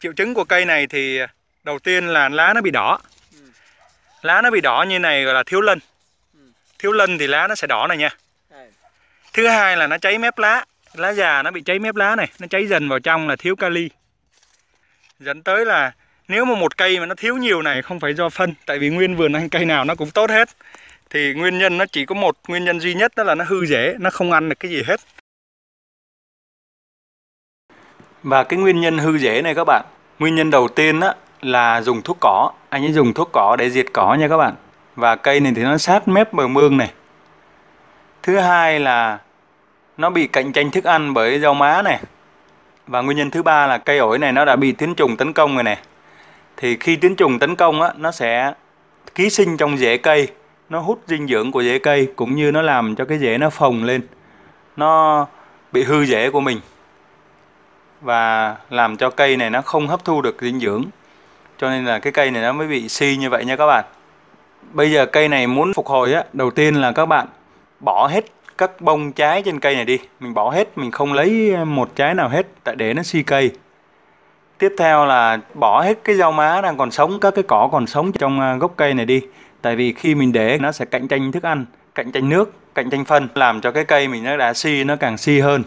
triệu chứng của cây này thì à, đầu tiên là lá nó bị đỏ ừ. lá nó bị đỏ như này gọi là thiếu lân ừ. thiếu lân thì lá nó sẽ đỏ này nha thứ hai là nó cháy mép lá lá già nó bị cháy mép lá này nó cháy dần vào trong là thiếu kali dẫn tới là nếu mà một cây mà nó thiếu nhiều này không phải do phân tại vì nguyên vườn anh cây nào nó cũng tốt hết thì nguyên nhân nó chỉ có một nguyên nhân duy nhất đó là nó hư rễ nó không ăn được cái gì hết và cái nguyên nhân hư rễ này các bạn, nguyên nhân đầu tiên á, là dùng thuốc cỏ. Anh ấy dùng thuốc cỏ để diệt cỏ nha các bạn. Và cây này thì nó sát mép bờ mương này. Thứ hai là nó bị cạnh tranh thức ăn bởi rau má này. Và nguyên nhân thứ ba là cây ổi này nó đã bị tuyến trùng tấn công rồi này. Thì khi tuyến trùng tấn công á, nó sẽ ký sinh trong rễ cây. Nó hút dinh dưỡng của rễ cây cũng như nó làm cho cái rễ nó phồng lên. Nó bị hư rễ của mình và làm cho cây này nó không hấp thu được dinh dưỡng cho nên là cái cây này nó mới bị si như vậy nha các bạn bây giờ cây này muốn phục hồi á đầu tiên là các bạn bỏ hết các bông trái trên cây này đi mình bỏ hết mình không lấy một trái nào hết tại để nó si cây tiếp theo là bỏ hết cái rau má đang còn sống các cái cỏ còn sống trong à, gốc cây này đi tại vì khi mình để nó sẽ cạnh tranh thức ăn cạnh tranh nước cạnh tranh phân làm cho cái cây mình nó đã si nó càng si hơn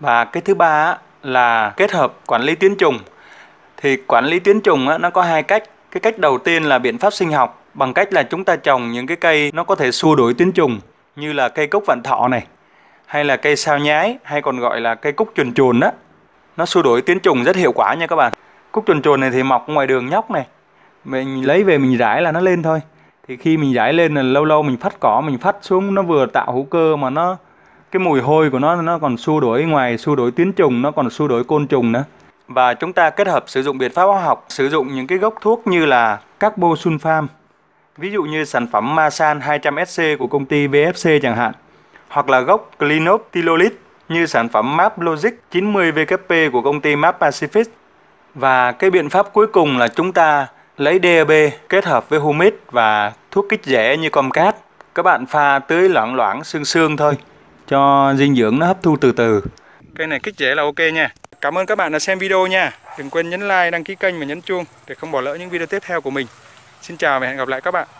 và cái thứ ba á, là kết hợp quản lý tuyến trùng. Thì quản lý tuyến trùng nó có hai cách. Cái cách đầu tiên là biện pháp sinh học bằng cách là chúng ta trồng những cái cây nó có thể xua đuổi tuyến trùng như là cây cúc vạn thọ này hay là cây sao nhái hay còn gọi là cây cúc chuồn chuồn đó. Nó xua đuổi tuyến trùng rất hiệu quả nha các bạn. Cúc chuồn chuồn này thì mọc ngoài đường nhóc này. Mình lấy về mình rải là nó lên thôi. Thì khi mình rải lên là lâu lâu mình phát cỏ, mình phát xuống nó vừa tạo hữu cơ mà nó cái mùi hôi của nó nó còn xua đuổi ngoài xua đuổi tuyến trùng nó còn xua đuổi côn trùng nữa và chúng ta kết hợp sử dụng biện pháp hóa học sử dụng những cái gốc thuốc như là carbosulfam ví dụ như sản phẩm Masan 200SC của công ty VFC chẳng hạn hoặc là gốc clinoptilolit như sản phẩm Map Logic 90 VKP của công ty Map Pacific và cái biện pháp cuối cùng là chúng ta lấy DAB kết hợp với humic và thuốc kích rễ như Comcat các bạn pha tưới loãng loãng sương sương thôi cho dinh dưỡng nó hấp thu từ từ. Cây này kích rễ là ok nha. Cảm ơn các bạn đã xem video nha. Đừng quên nhấn like, đăng ký kênh và nhấn chuông để không bỏ lỡ những video tiếp theo của mình. Xin chào và hẹn gặp lại các bạn.